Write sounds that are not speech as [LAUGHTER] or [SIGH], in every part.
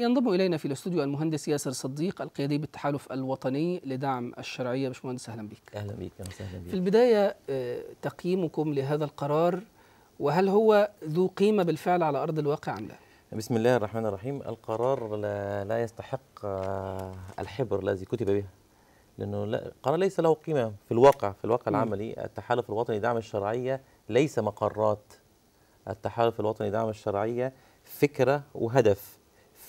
ينضم الينا في الاستوديو المهندس ياسر صديق القيادي بالتحالف الوطني لدعم الشرعيه باشمهندس اهلا بك اهلا بك اهلا وسهلا بك في البدايه آه، تقييمكم لهذا القرار وهل هو ذو قيمه بالفعل على ارض الواقع ام لا؟ بسم الله الرحمن الرحيم القرار لا يستحق آه، الحبر الذي كتب به لانه القرار ليس له قيمه في الواقع في الواقع العملي التحالف الوطني لدعم الشرعيه ليس مقرات التحالف الوطني لدعم الشرعيه فكره وهدف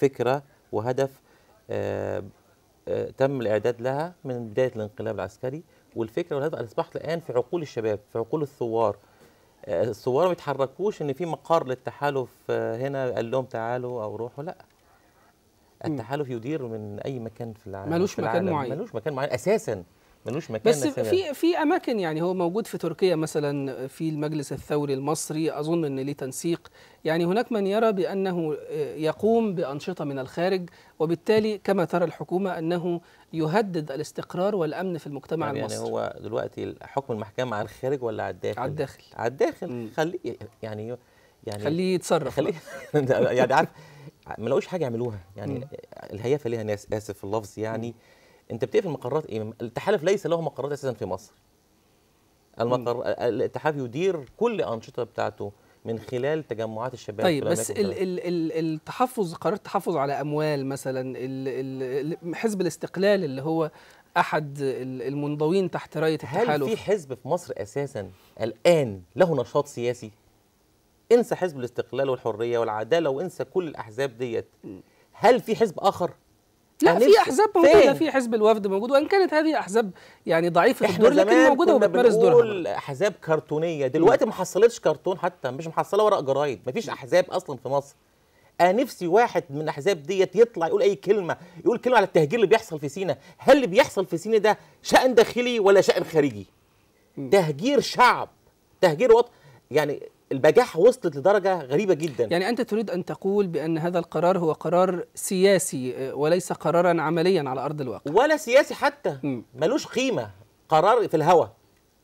فكره وهدف آه، آه، تم الاعداد لها من بدايه الانقلاب العسكري والفكره والهدف اصبحت الان في عقول الشباب في عقول الثوار آه، الثوار ما يتحركوش ان في مقر للتحالف هنا قال لهم تعالوا او روحوا لا التحالف يدير من اي مكان في العالم ملوش مكان معين ملوش مكان معين اساسا ملوش مكان بس في في اماكن يعني هو موجود في تركيا مثلا في المجلس الثوري المصري اظن ان ليه تنسيق يعني هناك من يرى بانه يقوم بانشطه من الخارج وبالتالي كما ترى الحكومه انه يهدد الاستقرار والامن في المجتمع يعني المصري يعني هو دلوقتي حكم المحكمه على الخارج ولا على الداخل على الداخل على الداخل خليه يعني يعني خليه يتصرف خليه [LAUGHS] يعني عارف ما لقوش حاجه يعملوها يعني الهيافه ليها ناس اسف اللفظ يعني م. انت بتقفل مقرات ايه؟ التحالف ليس له مقرات اساسا في مصر. المقر الاتحاد يدير كل انشطه بتاعته من خلال تجمعات الشباب طيب بس ال ال ال التحفظ قرار التحفظ على اموال مثلا ال ال حزب الاستقلال اللي هو احد المنضوين تحت رايه التحالف هل في حزب في مصر اساسا الان له نشاط سياسي؟ انسى حزب الاستقلال والحريه والعداله وانسى كل الاحزاب ديت هل في حزب اخر لا في احزاب موجوده في حزب الوفد موجود وان كانت هذه احزاب يعني ضعيفه في الدور لكن موجوده وبتمارس دورها احزاب كرتونيه دلوقتي ما حصلتش كرتون حتى مش محصله ورق جرايد ما فيش احزاب اصلا في مصر انا نفسي واحد من الاحزاب ديت يطلع يقول اي كلمه يقول كلمه على التهجير اللي بيحصل في سينا هل اللي بيحصل في سينا ده شان داخلي ولا شان خارجي تهجير شعب تهجير وطن يعني البجاحه وصلت لدرجه غريبه جدا يعني انت تريد ان تقول بان هذا القرار هو قرار سياسي آه، وليس قرارا عمليا على ارض الواقع ولا سياسي حتى م. ملوش قيمه قرار في الهوى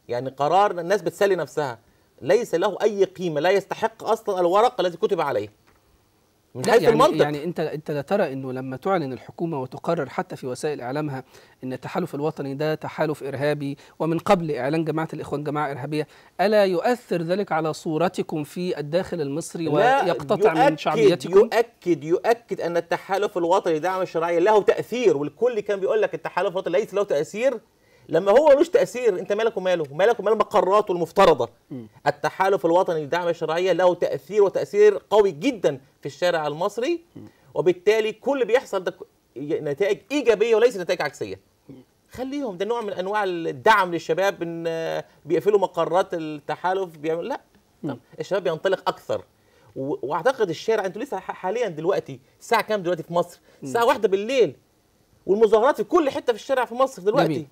يعني قرار الناس بتسلي نفسها ليس له اي قيمه لا يستحق اصلا الورق الذي كتب عليه من حيث يعني المنطق يعني انت انت لا ترى انه لما تعلن الحكومه وتقرر حتى في وسائل اعلامها ان التحالف الوطني ده تحالف ارهابي ومن قبل اعلان جماعه الاخوان جماعه ارهابيه الا يؤثر ذلك على صورتكم في الداخل المصري ويقتطع يؤكد من شعبيتكم يؤكد يؤكد ان التحالف الوطني دعم الشرعيه له تاثير والكل كان بيقول لك التحالف الوطني ليس له تاثير لما هو ملوش تاثير انت مالك وماله مالك وماله بقراراته المفترضه التحالف الوطني للدعم الشرعيه له تاثير وتاثير قوي جدا في الشارع المصري وبالتالي كل بيحصل ده نتائج ايجابيه وليس نتائج عكسيه خليهم ده نوع من انواع الدعم للشباب ان بيقفلوا مقرات التحالف بيعمل لا طب الشباب بينطلق اكثر واعتقد الشارع انتوا لسه حاليا دلوقتي الساعه كام دلوقتي في مصر الساعه واحدة بالليل والمظاهرات في كل حته في الشارع في مصر دلوقتي جميل.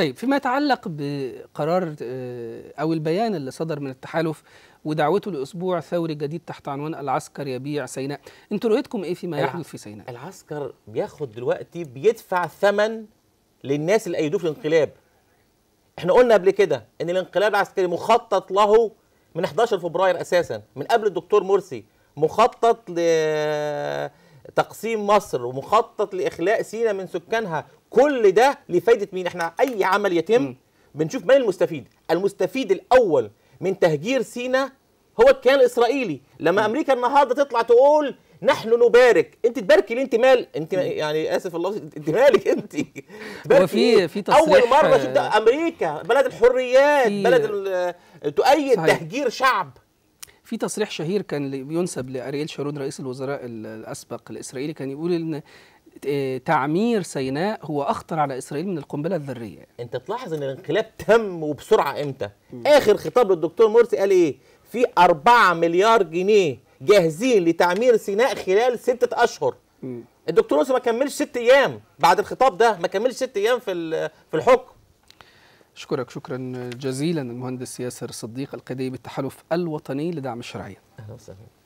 طيب فيما يتعلق بقرار آه، او البيان اللي صدر من التحالف ودعوته لاسبوع ثوري جديد تحت عنوان العسكر يبيع سيناء، انتوا رؤيتكم ايه فيما يحدث في سيناء؟ العسكر بياخد دلوقتي بيدفع ثمن للناس اللي ايدوه في الانقلاب. احنا قلنا قبل كده ان الانقلاب العسكري مخطط له من 11 فبراير اساسا من قبل الدكتور مرسي مخطط ل تقسيم مصر ومخطط لاخلاء سينا من سكانها كل ده لفائده مين احنا اي عمل يتم بنشوف من المستفيد المستفيد الاول من تهجير سينا هو الكيان الاسرائيلي لما م. امريكا النهارده تطلع تقول نحن نبارك انت تباركي ليه انت مال انت يعني اسف الله انت مالك انت [LAUGHS] وفي في اول مره شفت امريكا بلد الحريات بلد تؤيد صحيح. تهجير شعب في تصريح شهير كان بينسب لأرييل شارون رئيس الوزراء الأسبق الإسرائيلي كان يقول إن آه، تعمير سيناء هو أخطر على إسرائيل من القنبلة الذرية أنت تلاحظ إن الانقلاب تم وبسرعة إمتى؟ آخر خطاب للدكتور مرسي قال إيه؟ في 4 مليار جنيه جاهزين لتعمير سيناء خلال ستة أشهر الدكتور مرسي ما كملش ست أيام بعد الخطاب ده ما كملش ست أيام في في الحكم أشكرك شكرا جزيلا المهندس ياسر صديق القيادي بالتحالف الوطني لدعم الشرعية أهلا وسهلا